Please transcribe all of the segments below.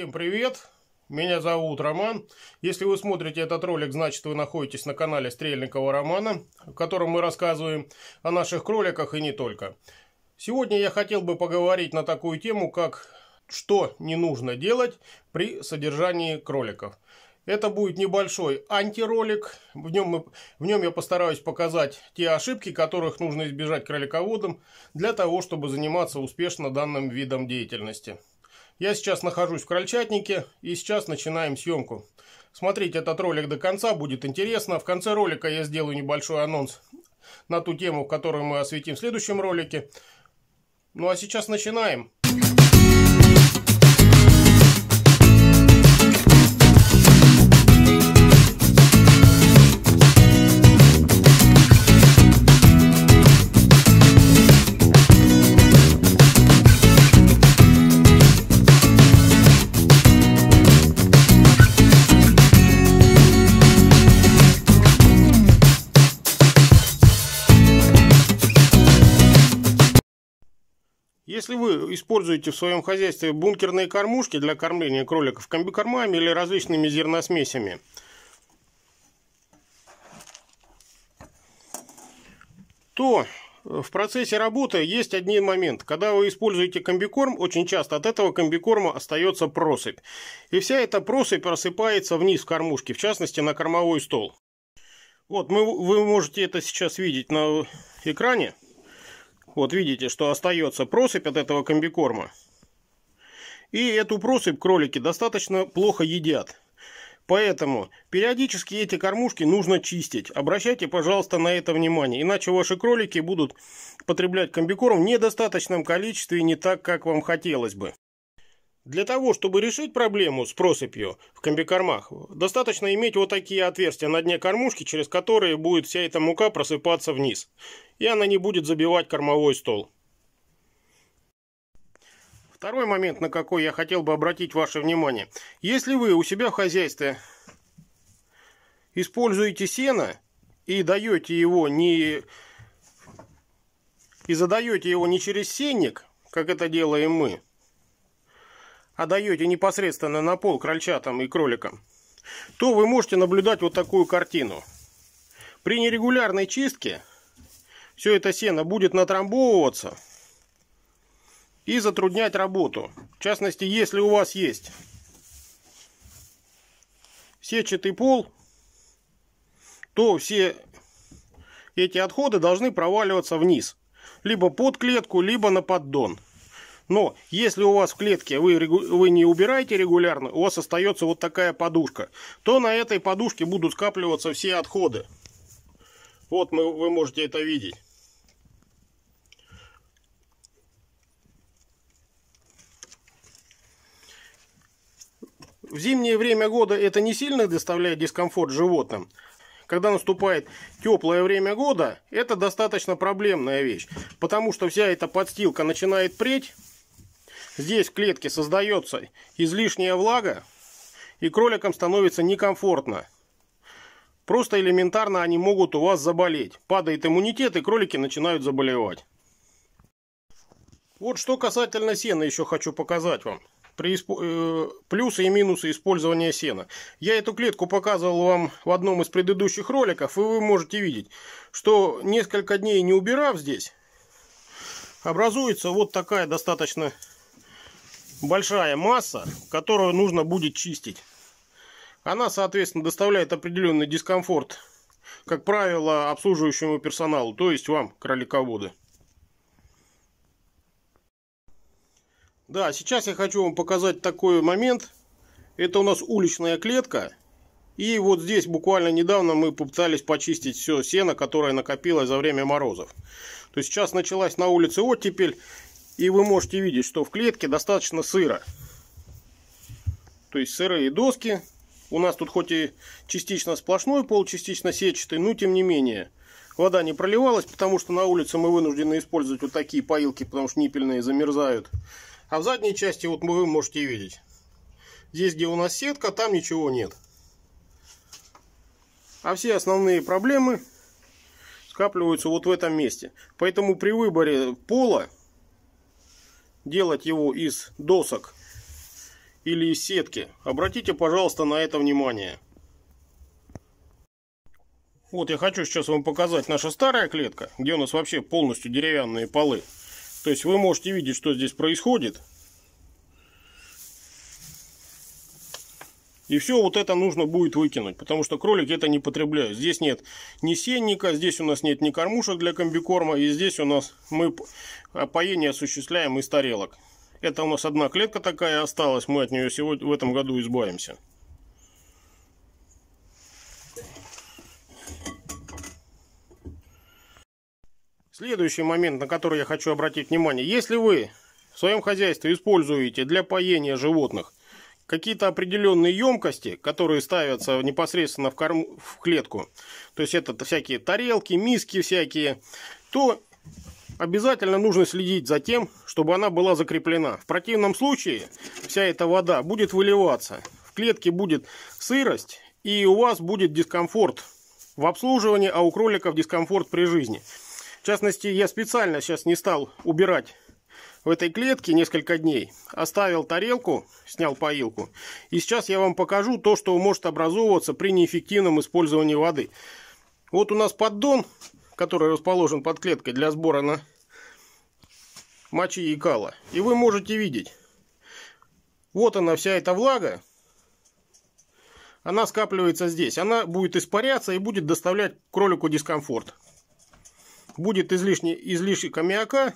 Всем привет! Меня зовут Роман. Если вы смотрите этот ролик, значит вы находитесь на канале Стрельникова Романа, в котором мы рассказываем о наших кроликах и не только. Сегодня я хотел бы поговорить на такую тему, как что не нужно делать при содержании кроликов. Это будет небольшой антиролик. В нем, мы, в нем я постараюсь показать те ошибки, которых нужно избежать кролиководам для того, чтобы заниматься успешно данным видом деятельности. Я сейчас нахожусь в Крольчатнике и сейчас начинаем съемку. Смотрите этот ролик до конца, будет интересно. В конце ролика я сделаю небольшой анонс на ту тему, которую мы осветим в следующем ролике. Ну а сейчас начинаем. Если вы используете в своем хозяйстве бункерные кормушки для кормления кроликов комбикормами или различными зерносмесями, то э, в процессе работы есть один момент. Когда вы используете комбикорм, очень часто от этого комбикорма остается просыпь. И вся эта просыпь просыпается вниз в кормушки, в частности на кормовой стол. Вот мы, вы можете это сейчас видеть на э, экране. Вот видите, что остается просыпь от этого комбикорма. И эту просыпь кролики достаточно плохо едят. Поэтому периодически эти кормушки нужно чистить. Обращайте, пожалуйста, на это внимание. Иначе ваши кролики будут потреблять комбикорм в недостаточном количестве и не так, как вам хотелось бы. Для того, чтобы решить проблему с просыпью в комбикормах, достаточно иметь вот такие отверстия на дне кормушки, через которые будет вся эта мука просыпаться вниз, и она не будет забивать кормовой стол. Второй момент, на какой я хотел бы обратить ваше внимание. Если вы у себя в хозяйстве используете сено и даете его не... и задаете его не через сенник, как это делаем мы, а непосредственно на пол крольчатам и кроликам, то вы можете наблюдать вот такую картину. При нерегулярной чистке все это сено будет натрамбовываться и затруднять работу. В частности, если у вас есть сетчатый пол, то все эти отходы должны проваливаться вниз. Либо под клетку, либо на поддон. Но если у вас в клетке вы, вы не убираете регулярно, у вас остается вот такая подушка, то на этой подушке будут скапливаться все отходы. Вот мы, вы можете это видеть. В зимнее время года это не сильно доставляет дискомфорт животным. Когда наступает теплое время года, это достаточно проблемная вещь, потому что вся эта подстилка начинает преть, здесь в клетке создается излишняя влага, и кроликам становится некомфортно. Просто элементарно они могут у вас заболеть. Падает иммунитет, и кролики начинают заболевать. Вот что касательно сена еще хочу показать вам. При исп... Э, плюсы и минусы использования сена. Я эту клетку показывал вам в одном из предыдущих роликов, и вы можете видеть, что несколько дней не убирав здесь, образуется вот такая достаточно большая масса, которую нужно будет чистить. Она, соответственно, доставляет определенный дискомфорт, как правило, обслуживающему персоналу, то есть вам, кролиководы. Да, сейчас я хочу вам показать такой момент. Это у нас уличная клетка. И вот здесь буквально недавно мы попытались почистить все сено, которое накопилось за время морозов. То есть сейчас началась на улице оттепель. И вы можете видеть, что в клетке достаточно сыро. То есть сырые доски. У нас тут хоть и частично сплошной пол, частично сетчатый, но тем не менее. Вода не проливалась, потому что на улице мы вынуждены использовать вот такие поилки, потому что ниппельные замерзают. А в задней части вот вы можете видеть. Здесь, где у нас сетка, там ничего нет. А все основные проблемы скапливаются вот в этом месте. Поэтому при выборе пола делать его из досок или из сетки. Обратите, пожалуйста, на это внимание. Вот я хочу сейчас вам показать наша старая клетка, где у нас вообще полностью деревянные полы. То есть вы можете видеть, что здесь происходит. И все вот это нужно будет выкинуть, потому что кролик это не потребляет. Здесь нет ни сенника, здесь у нас нет ни кормушек для комбикорма, и здесь у нас мы а, поение осуществляем из тарелок. Это у нас одна клетка такая осталась, мы от нее сегодня в этом году избавимся. Следующий момент, на который я хочу обратить внимание. Если вы в своем хозяйстве используете для поения животных какие-то определенные емкости, которые ставятся непосредственно в, корм... в клетку, то есть это всякие тарелки, миски всякие, то обязательно нужно следить за тем, чтобы она была закреплена. В противном случае вся эта вода будет выливаться, в клетке будет сырость и у вас будет дискомфорт в обслуживании, а у кроликов дискомфорт при жизни. В частности, я специально сейчас не стал убирать в этой клетке несколько дней. Оставил тарелку, снял поилку. И сейчас я вам покажу то, что может образовываться при неэффективном использовании воды. Вот у нас поддон, который расположен под клеткой для сбора на мочи и кала. И вы можете видеть, вот она вся эта влага, она скапливается здесь. Она будет испаряться и будет доставлять кролику дискомфорт. Будет излишне, излишек аммиака,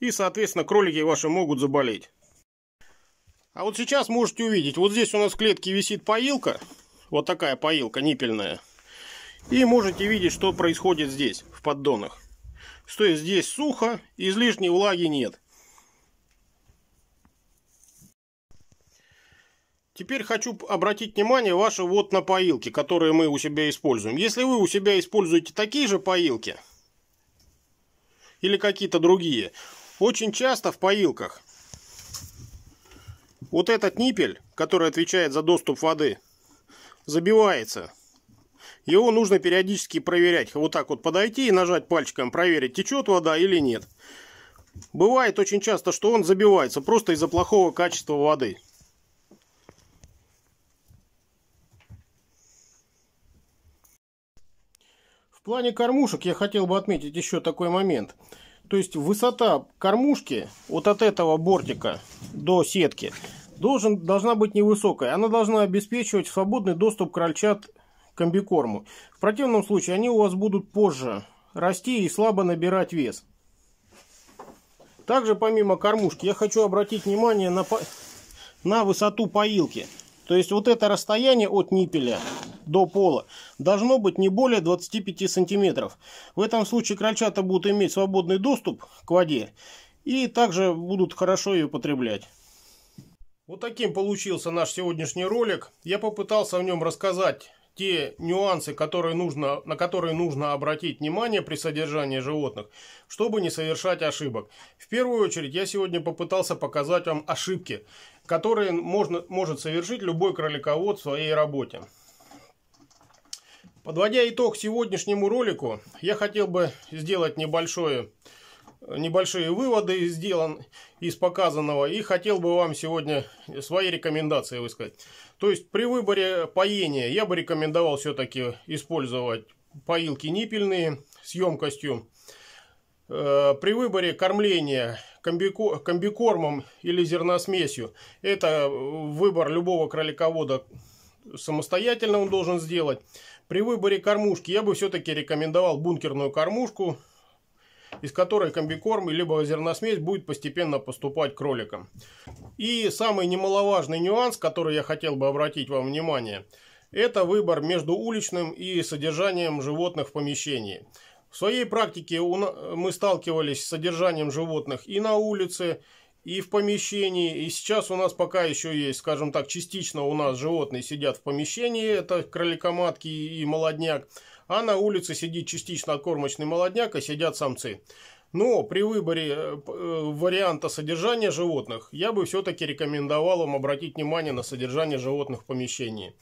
и, соответственно, кролики ваши могут заболеть. А вот сейчас можете увидеть, вот здесь у нас в клетке висит поилка, вот такая поилка ниппельная. И можете видеть, что происходит здесь, в поддонах. То есть здесь сухо, излишней влаги нет. Теперь хочу обратить внимание ваше вот на поилки, которые мы у себя используем. Если вы у себя используете такие же поилки, или какие-то другие, очень часто в поилках вот этот ниппель, который отвечает за доступ воды, забивается. Его нужно периодически проверять. Вот так вот подойти и нажать пальчиком, проверить, течет вода или нет. Бывает очень часто, что он забивается просто из-за плохого качества воды. В плане кормушек я хотел бы отметить еще такой момент. То есть высота кормушки вот от этого бортика до сетки должен, должна быть невысокая. Она должна обеспечивать свободный доступ крольчат к комбикорму. В противном случае они у вас будут позже расти и слабо набирать вес. Также помимо кормушки я хочу обратить внимание на, на высоту поилки. То есть вот это расстояние от ниппеля до пола должно быть не более 25 сантиметров. В этом случае крольчата будут иметь свободный доступ к воде и также будут хорошо ее потреблять. Вот таким получился наш сегодняшний ролик. Я попытался в нем рассказать те нюансы, которые нужно, на которые нужно обратить внимание при содержании животных, чтобы не совершать ошибок. В первую очередь я сегодня попытался показать вам ошибки, которые можно, может совершить любой кроликовод в своей работе. Подводя итог сегодняшнему ролику, я хотел бы сделать небольшое, небольшие выводы из, сделан, из показанного и хотел бы вам сегодня свои рекомендации высказать. То есть при выборе поения я бы рекомендовал все-таки использовать поилки ниппельные с емкостью. Э, при выборе кормления комбикормом или зерносмесью, это э, выбор любого кроликовода самостоятельно он должен сделать. При выборе кормушки я бы все-таки рекомендовал бункерную кормушку, из которой комбикорм либо зерносмесь будет постепенно поступать кроликам. И самый немаловажный нюанс, который я хотел бы обратить вам внимание, это выбор между уличным и содержанием животных в помещении. В своей практике мы сталкивались с содержанием животных и на улице, и в помещении. И сейчас у нас пока еще есть, скажем так, частично у нас животные сидят в помещении, это кроликоматки и молодняк. А на улице сидит частично откормочный молодняк, а сидят самцы. Но при выборе э, э, варианта содержания животных я бы все-таки рекомендовал вам обратить внимание на содержание животных в помещении.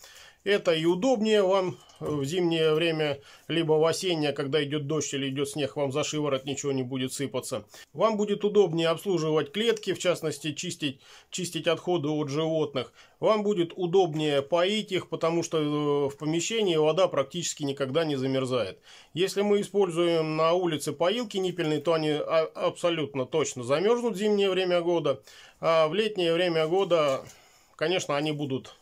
Это и удобнее вам в зимнее время, либо в осеннее, когда идет дождь или идет снег, вам за шиворот ничего не будет сыпаться. Вам будет удобнее обслуживать клетки, в частности, чистить, чистить отходы от животных. Вам будет удобнее поить их, потому что э, в помещении вода практически никогда не замерзает. Если мы используем на улице поилки ниппельные, то они а, абсолютно точно замерзнут в зимнее время года. А в летнее время года, конечно, они будут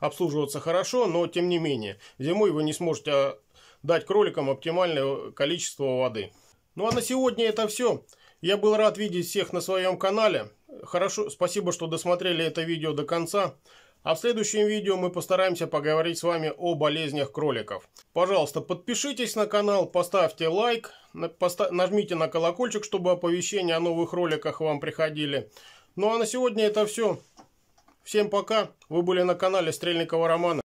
обслуживаться хорошо, но тем не менее, зимой вы не сможете а, дать кроликам оптимальное э, количество воды. Ну а на сегодня это все. Я был рад видеть всех на своем канале. Хорошо, спасибо, что досмотрели это видео до конца. А в следующем видео мы постараемся поговорить с вами о болезнях кроликов. Пожалуйста, подпишитесь на канал, поставьте лайк, нажмите на колокольчик, чтобы оповещения о новых роликах вам приходили. Ну а на сегодня это все. Всем пока. Вы были на канале Стрельникова Романа.